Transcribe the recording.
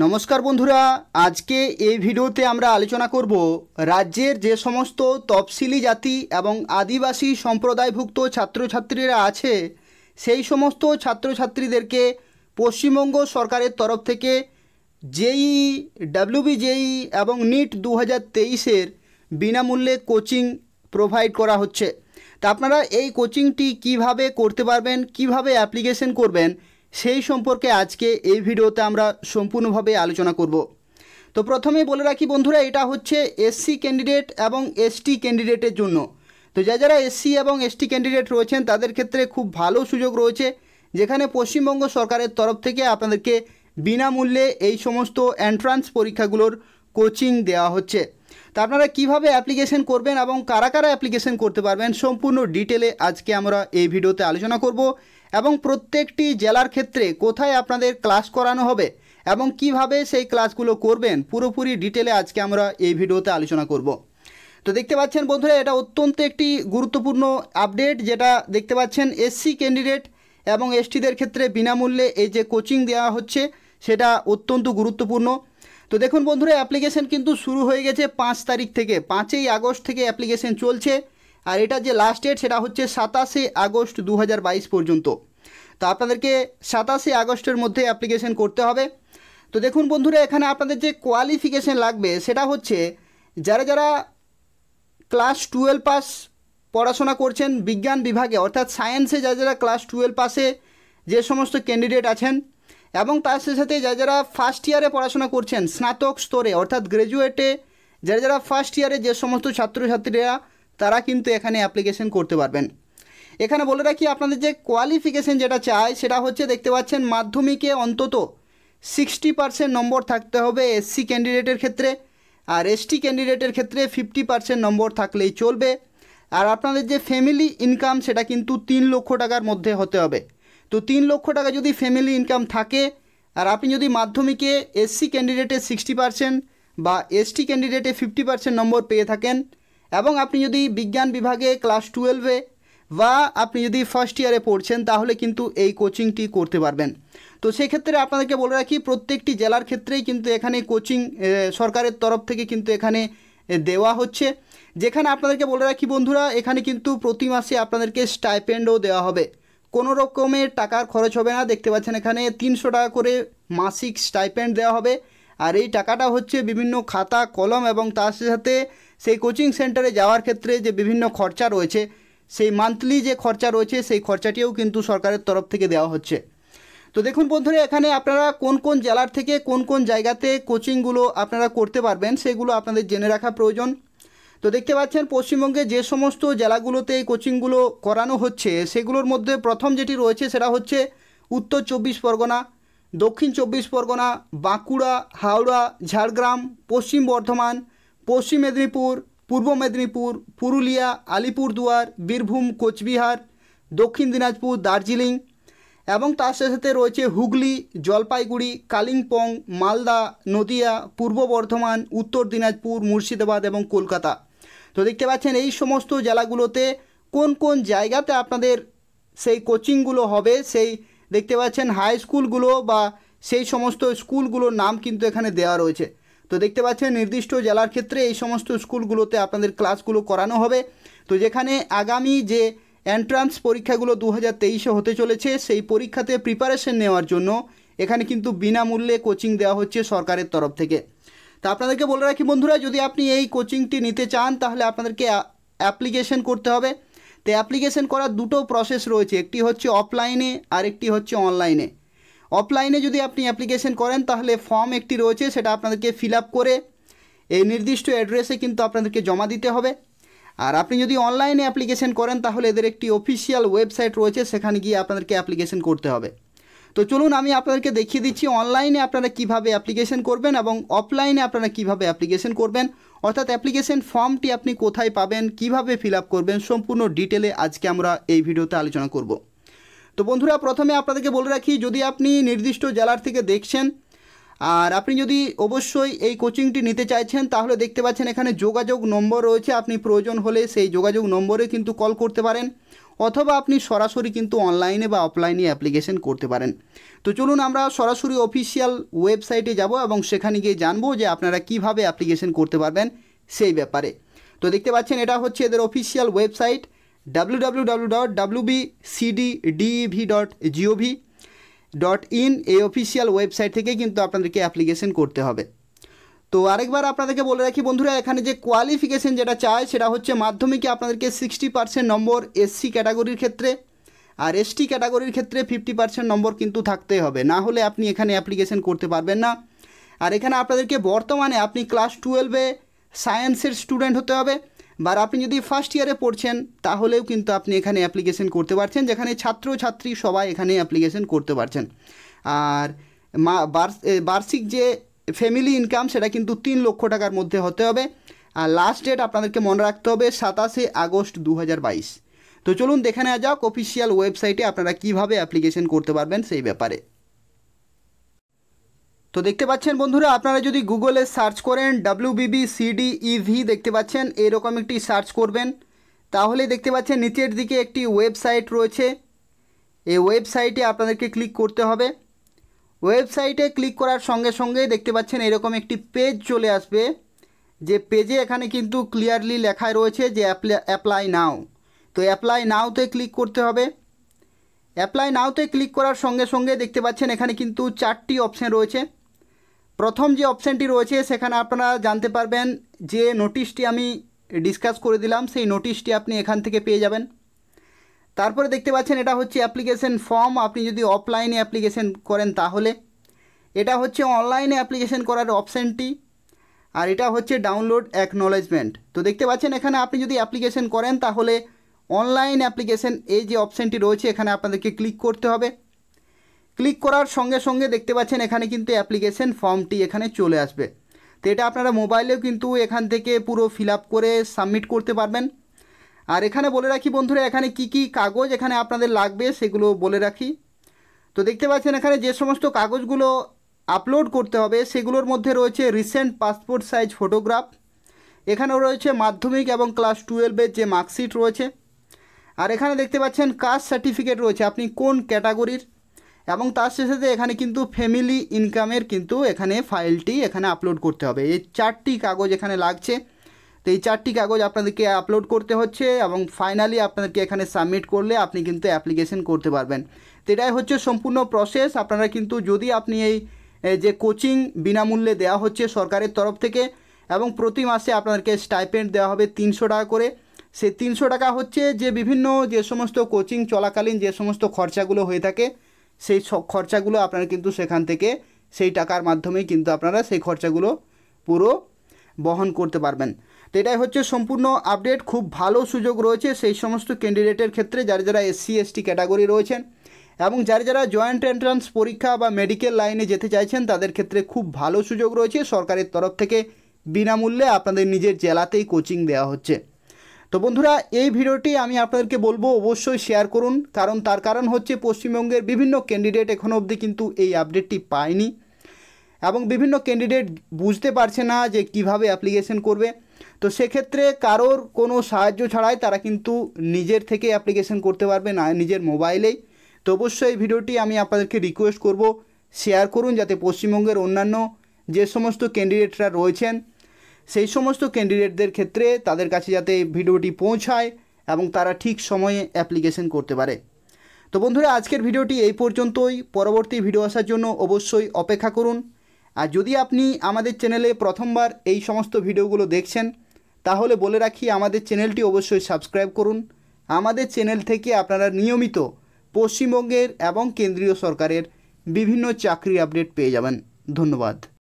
নমস্কার বন্ধুরা আজকে এই ভিডিওতে আমরা আলোচনা করব রাজ্যের যে সমস্ত তফসিলি জাতি এবং আদিবাসী সম্প্রদায়ভুক্ত ছাত্রছাত্রীরা আছে সেই সমস্ত ছাত্রছাত্রীদেরকে পশ্চিমবঙ্গ সরকারের তরফ থেকে জেই ডাব্লিউবিজেই এবং নিট দু হাজার তেইশের বিনামূল্যে কোচিং প্রোভাইড করা হচ্ছে তা আপনারা এই কোচিংটি কিভাবে করতে পারবেন কিভাবে অ্যাপ্লিকেশন করবেন সেই সম্পর্কে আজকে এই ভিডিওতে আমরা সম্পূর্ণভাবে আলোচনা করব তো প্রথমে বলে রাখি বন্ধুরা এটা হচ্ছে এসসি ক্যান্ডিডেট এবং এসটি ক্যান্ডিডেটের জন্য তো যা যারা এসসি এবং এসটি ক্যান্ডিডেট রয়েছেন তাদের ক্ষেত্রে খুব ভালো সুযোগ রয়েছে যেখানে পশ্চিমবঙ্গ সরকারের তরফ থেকে আপনাদেরকে বিনামূল্যে এই সমস্ত এন্ট্রান্স পরীক্ষাগুলোর কোচিং দেওয়া হচ্ছে তা আপনারা কিভাবে অ্যাপ্লিকেশন করবেন এবং কারা কারা অ্যাপ্লিকেশন করতে পারবেন সম্পূর্ণ ডিটেলে আজকে আমরা এই ভিডিওতে আলোচনা করব এবং প্রত্যেকটি জেলার ক্ষেত্রে কোথায় আপনাদের ক্লাস করানো হবে এবং কিভাবে সেই ক্লাসগুলো করবেন পুরোপুরি ডিটেলে আজকে আমরা এই ভিডিওতে আলোচনা করব তো দেখতে পাচ্ছেন বন্ধুরা এটা অত্যন্ত একটি গুরুত্বপূর্ণ আপডেট যেটা দেখতে পাচ্ছেন এসসি ক্যান্ডিডেট এবং এসটিদের ক্ষেত্রে বিনামূল্যে এই যে কোচিং দেওয়া হচ্ছে সেটা অত্যন্ত গুরুত্বপূর্ণ তো দেখুন বন্ধুরা অ্যাপ্লিকেশন কিন্তু শুরু হয়ে গেছে পাঁচ তারিখ থেকে পাঁচই আগস্ট থেকে অ্যাপ্লিকেশন চলছে আর এটা যে লাস্ট ডেট সেটা হচ্ছে সাতাশে আগস্ট দু পর্যন্ত তো আপনাদেরকে সাতাশে আগস্টের মধ্যে অ্যাপ্লিকেশন করতে হবে তো দেখুন বন্ধুরা এখানে আপনাদের যে কোয়ালিফিকেশান লাগবে সেটা হচ্ছে যারা যারা ক্লাস টুয়েলভ পাস পড়াশোনা করছেন বিজ্ঞান বিভাগে অর্থাৎ সায়েন্সে যারা যারা ক্লাস টুয়েলভ পাসে যে সমস্ত ক্যান্ডিডেট আছেন এবং তার সাথে সাথে যারা যারা ফার্স্ট ইয়ারে পড়াশোনা করছেন স্নাতক স্তরে অর্থাৎ গ্র্যাজুয়েটে যারা যারা ফার্স্ট ইয়ারে যে সমস্ত ছাত্রছাত্রীরা তারা কিন্তু এখানে অ্যাপ্লিকেশন করতে পারবেন এখানে বলে রাখি আপনাদের যে কোয়ালিফিকেশন যেটা চায় সেটা হচ্ছে দেখতে পাচ্ছেন মাধ্যমিকে অন্তত সিক্সটি পার্সেন্ট নম্বর থাকতে হবে এসসি ক্যান্ডিডেটের ক্ষেত্রে আর এসটি ক্যান্ডিডেটের ক্ষেত্রে ফিফটি পার্সেন্ট নম্বর থাকলেই চলবে আর আপনাদের যে ফ্যামিলি ইনকাম সেটা কিন্তু তিন লক্ষ টাকার মধ্যে হতে হবে তো তিন লক্ষ টাকা যদি ফ্যামিলি ইনকাম থাকে আর আপনি যদি মাধ্যমিকে এসসি ক্যান্ডিডেটে সিক্সটি পার্সেন্ট বা এসটি ক্যান্ডিডেটে ফিফটি পারসেন্ট নম্বর পেয়ে থাকেন এবং আপনি যদি বিজ্ঞান বিভাগে ক্লাস টুয়েলভে বা আপনি যদি ফার্স্ট ইয়ারে পড়ছেন তাহলে কিন্তু এই কোচিংটি করতে পারবেন তো সেক্ষেত্রে আপনাদেরকে বলে রাখি প্রত্যেকটি জেলার ক্ষেত্রেই কিন্তু এখানে কোচিং সরকারের তরফ থেকে কিন্তু এখানে দেওয়া হচ্ছে যেখানে আপনাদেরকে বলে রাখি বন্ধুরা এখানে কিন্তু প্রতি মাসে আপনাদেরকে স্টাইপেন্ডও দেওয়া হবে কোনো রকমের টাকার খরচ হবে না দেখতে পাচ্ছেন এখানে তিনশো টাকা করে মাসিক স্টাইপেন্ড দেওয়া হবে আর এই টাকাটা হচ্ছে বিভিন্ন খাতা কলম এবং তার সাথে সেই কোচিং সেন্টারে যাওয়ার ক্ষেত্রে যে বিভিন্ন খরচা রয়েছে সেই মান্থলি যে খরচা রয়েছে সেই খরচাটিও কিন্তু সরকারের তরফ থেকে দেওয়া হচ্ছে তো দেখুন বন্ধুরা এখানে আপনারা কোন কোন জেলার থেকে কোন কোন জায়গাতে কোচিংগুলো আপনারা করতে পারবেন সেগুলো আপনাদের জেনে রাখা প্রয়োজন তো দেখতে পাচ্ছেন পশ্চিমবঙ্গে যে সমস্ত জেলাগুলোতে এই কোচিংগুলো করানো হচ্ছে সেগুলোর মধ্যে প্রথম যেটি রয়েছে সেটা হচ্ছে উত্তর চব্বিশ পরগনা দক্ষিণ চব্বিশ পরগনা বাঁকুড়া হাওড়া ঝাড়গ্রাম পশ্চিম বর্ধমান পশ্চিম মেদিনীপুর পূর্ব মেদিনীপুর পুরুলিয়া আলিপুরদুয়ার বীরভূম কোচবিহার দক্ষিণ দিনাজপুর দার্জিলিং এবং তার সাথে রয়েছে হুগলি জলপাইগুড়ি কালিম্পং মালদা নদিয়া পূর্ব বর্ধমান উত্তর দিনাজপুর মুর্শিদাবাদ এবং কলকাতা তো দেখতে পাচ্ছেন এই সমস্ত জেলাগুলোতে কোন কোন জায়গাতে আপনাদের সেই কোচিংগুলো হবে সেই দেখতে পাচ্ছেন হাই স্কুলগুলো বা সেই সমস্ত স্কুলগুলোর নাম কিন্তু এখানে দেওয়া রয়েছে তো দেখতে পাচ্ছেন নির্দিষ্ট জেলার ক্ষেত্রে এই সমস্ত স্কুলগুলোতে আপনাদের ক্লাসগুলো করানো হবে তো যেখানে আগামী যে এন্ট্রান্স পরীক্ষাগুলো দু হাজার তেইশে হতে চলেছে সেই পরীক্ষাতে প্রিপারেশন নেওয়ার জন্য এখানে কিন্তু বিনামূল্যে কোচিং দেওয়া হচ্ছে সরকারের তরফ থেকে তা আপনাদেরকে বলে রাখি বন্ধুরা যদি আপনি এই কোচিংটি নিতে চান তাহলে আপনাদেরকে অ্যাপ্লিকেশন করতে হবে তো অ্যাপ্লিকেশন করার দুটো প্রসেস রয়েছে একটি হচ্ছে অফলাইনে আর একটি হচ্ছে অনলাইনে অফলাইনে যদি আপনি অ্যাপ্লিকেশন করেন তাহলে ফর্ম একটি রয়েছে সেটা আপনাদেরকে ফিল করে এই নির্দিষ্ট অ্যাড্রেসে কিন্তু আপনাদেরকে জমা দিতে হবে আর আপনি যদি অনলাইনে অ্যাপ্লিকেশন করেন তাহলে এদের একটি অফিসিয়াল ওয়েবসাইট রয়েছে সেখানে গিয়ে আপনাদেরকে অ্যাপ্লিকেশন করতে হবে তো চলুন আমি আপনাদেরকে দেখিয়ে দিচ্ছি অনলাইনে আপনারা কিভাবে অ্যাপ্লিকেশন করবেন এবং অফলাইনে আপনারা কিভাবে অ্যাপ্লিকেশন করবেন অর্থাৎ অ্যাপ্লিকেশন ফর্মটি আপনি কোথায় পাবেন কিভাবে ফিল করবেন সম্পূর্ণ ডিটেলে আজকে আমরা এই ভিডিওতে আলোচনা করব তো বন্ধুরা প্রথমে আপনাদেরকে বলে রাখি যদি আপনি নির্দিষ্ট জেলার থেকে দেখছেন আর আপনি যদি অবশ্যই এই কোচিংটি নিতে চাইছেন তাহলে দেখতে পাচ্ছেন এখানে যোগাযোগ নম্বর রয়েছে আপনি প্রয়োজন হলে সেই যোগাযোগ নম্বরে কিন্তু কল করতে পারেন অথবা আপনি সরাসরি কিন্তু অনলাইনে বা অফলাইনে অ্যাপ্লিকেশন করতে পারেন তো চলুন আমরা সরাসরি অফিসিয়াল ওয়েবসাইটে যাব এবং সেখানে গিয়ে জানবো যে আপনারা কিভাবে অ্যাপ্লিকেশন করতে পারবেন সেই ব্যাপারে তো দেখতে পাচ্ছেন এটা হচ্ছে এদের official website W dot dot GOV dot in এই অফিসিয়াল ওয়েবসাইট থেকে কিন্তু আপনাদেরকে অ্যাপ্লিকেশন করতে হবে তো আরেকবার আপনাদেরকে বলে রাখি বন্ধুরা এখানে যে কোয়ালিফিকেশন যেটা চায় সেটা হচ্ছে মাধ্যমিকে আপনাদেরকে সিক্সটি পার্সেন্ট নম্বর এসসি ক্যাটাগরির ক্ষেত্রে আর এসটি ক্যাটাগরির ক্ষেত্রে ফিফটি পার্সেন্ট নম্বর কিন্তু থাকতে হবে না হলে আপনি এখানে অ্যাপ্লিকেশন করতে পারবেন না আর এখানে আপনাদেরকে বর্তমানে আপনি ক্লাস টুয়েলভে সায়েন্সের স্টুডেন্ট হতে হবে বা আপনি যদি ফার্স্ট ইয়ারে পড়ছেন তাহলেও কিন্তু আপনি এখানে অ্যাপ্লিকেশন করতে পারছেন যেখানে ছাত্র ছাত্রী সবাই এখানে অ্যাপ্লিকেশন করতে পারছেন আর মা বার্ষিক যে ফ্যামিলি ইনকাম সেটা কিন্তু তিন লক্ষ টাকার মধ্যে হতে হবে আর লাস্ট ডেট আপনাদেরকে মনে রাখতে হবে সাতাশে আগস্ট দু তো চলুন দেখে নেওয়া যাক অফিসিয়াল ওয়েবসাইটে আপনারা কিভাবে অ্যাপ্লিকেশন করতে পারবেন সেই ব্যাপারে তো দেখতে পাচ্ছেন বন্ধুরা আপনারা যদি গুগলে সার্চ করেন ডাব্লিউ বিবি সিডি ইভি দেখতে পাচ্ছেন এরকম একটি সার্চ করবেন তাহলে দেখতে পাচ্ছেন নিচের দিকে একটি ওয়েবসাইট রয়েছে এই ওয়েবসাইটে আপনাদেরকে ক্লিক করতে হবে ওয়েবসাইটে ক্লিক করার সঙ্গে সঙ্গেই দেখতে পাচ্ছেন এরকম একটি পেজ চলে আসবে যে পেজে এখানে কিন্তু ক্লিয়ারলি লেখায় রয়েছে যে অ্যাপ্লাই নাও তো অ্যাপ্লাই নাওতে ক্লিক করতে হবে অ্যাপ্লাই নাওতে ক্লিক করার সঙ্গে সঙ্গে দেখতে পাচ্ছেন এখানে কিন্তু চারটি অপশান রয়েছে প্রথম যে অপশানটি রয়েছে সেখানে আপনারা জানতে পারবেন যে নোটিশটি আমি ডিসকাস করে দিলাম সেই নোটিশটি আপনি এখান থেকে পেয়ে যাবেন তারপরে দেখতে পাচ্ছেন এটা হচ্ছে অ্যাপ্লিকেশন ফর্ম আপনি যদি অফলাইনে অ্যাপ্লিকেশন করেন তাহলে এটা হচ্ছে অনলাইনে অ্যাপ্লিকেশন করার অপশানটি আর এটা হচ্ছে ডাউনলোড অ্যাকনোলেজমেন্ট তো দেখতে পাচ্ছেন এখানে আপনি যদি অ্যাপ্লিকেশন করেন তাহলে অনলাইন অ্যাপ্লিকেশন এই যে অপশানটি রয়েছে এখানে আপনাদেরকে ক্লিক করতে হবে ক্লিক করার সঙ্গে সঙ্গে দেখতে পাচ্ছেন এখানে কিন্তু অ্যাপ্লিকেশন ফর্মটি এখানে চলে আসবে তো এটা আপনারা মোবাইলেও কিন্তু এখান থেকে পুরো ফিল করে সাবমিট করতে পারবেন আর এখানে বলে রাখি বন্ধুরা এখানে কি কি কাগজ এখানে আপনাদের লাগবে সেগুলো বলে রাখি তো দেখতে পাচ্ছেন এখানে যে সমস্ত কাগজগুলো আপলোড করতে হবে সেগুলোর মধ্যে রয়েছে রিসেন্ট পাসপোর্ট সাইজ ফটোগ্রাফ এখানেও রয়েছে মাধ্যমিক এবং ক্লাস টুয়েলভের যে মার্কশিট রয়েছে আর এখানে দেখতে পাচ্ছেন কাস্ট সার্টিফিকেট রয়েছে আপনি কোন ক্যাটাগরির এবং তার সাথে এখানে কিন্তু ফ্যামিলি ইনকামের কিন্তু এখানে ফাইলটি এখানে আপলোড করতে হবে এই চারটি কাগজ এখানে লাগছে তো এই চারটি কাগজ আপনাদেরকে আপলোড করতে হচ্ছে এবং ফাইনালি আপনাদেরকে এখানে সাবমিট করলে আপনি কিন্তু অ্যাপ্লিকেশন করতে পারবেন তো এটাই হচ্ছে সম্পূর্ণ প্রসেস আপনারা কিন্তু যদি আপনি এই যে কোচিং বিনামূল্যে দেওয়া হচ্ছে সরকারের তরফ থেকে এবং প্রতি মাসে আপনাদেরকে স্টাইপেন্ড দেওয়া হবে তিনশো টাকা করে সে তিনশো টাকা হচ্ছে যে বিভিন্ন যে সমস্ত কোচিং চলাকালীন যে সমস্ত খরচাগুলো হয়ে থাকে সেই খরচাগুলো আপনারা কিন্তু সেখান থেকে সেই টাকার মাধ্যমেই কিন্তু আপনারা সেই খরচাগুলো পুরো বহন করতে পারবেন তো এটাই হচ্ছে সম্পূর্ণ আপডেট খুব ভালো সুযোগ রয়েছে সেই সমস্ত ক্যান্ডিডেটের ক্ষেত্রে যারা যারা এসসি এসটি ক্যাটাগরি রয়েছেন এবং যারা যারা জয়েন্ট এন্ট্রান্স পরীক্ষা বা মেডিকেল লাইনে যেতে চাইছেন তাদের ক্ষেত্রে খুব ভালো সুযোগ রয়েছে সরকারের তরফ থেকে বিনামূল্যে আপনাদের নিজের জেলাতেই কোচিং দেওয়া হচ্ছে তো বন্ধুরা এই ভিডিওটি আমি আপনাদেরকে বলবো অবশ্যই শেয়ার করুন কারণ তার কারণ হচ্ছে পশ্চিমবঙ্গের বিভিন্ন ক্যান্ডিডেট এখনও অবধি কিন্তু এই আপডেটটি পায়নি এবং বিভিন্ন ক্যান্ডিডেট বুঝতে পারছে না যে কিভাবে অ্যাপ্লিকেশন করবে তো সেক্ষেত্রে কারোর কোনো সাহায্য ছাড়াই তারা কিন্তু নিজের থেকে অ্যাপ্লিকেশন করতে পারবে না নিজের মোবাইলেই তো অবশ্যই এই ভিডিওটি আমি আপনাদেরকে রিকোয়েস্ট করব শেয়ার করুন যাতে পশ্চিমবঙ্গের অন্যান্য যে সমস্ত ক্যান্ডিডেটরা রয়েছেন সেই সমস্ত ক্যান্ডিডেটদের ক্ষেত্রে তাদের কাছে যাতে ভিডিওটি পৌঁছায় এবং তারা ঠিক সময়ে অ্যাপ্লিকেশন করতে পারে তো বন্ধুরা আজকের ভিডিওটি এই পর্যন্তই পরবর্তী ভিডিও আসার জন্য অবশ্যই অপেক্ষা করুন আর যদি আপনি আমাদের চ্যানেলে প্রথমবার এই সমস্ত ভিডিওগুলো দেখছেন তাহলে বলে রাখি আমাদের চ্যানেলটি অবশ্যই সাবস্ক্রাইব করুন আমাদের চ্যানেল থেকে আপনারা নিয়মিত পশ্চিমবঙ্গের এবং কেন্দ্রীয় সরকারের বিভিন্ন চাকরি আপডেট পেয়ে যাবেন ধন্যবাদ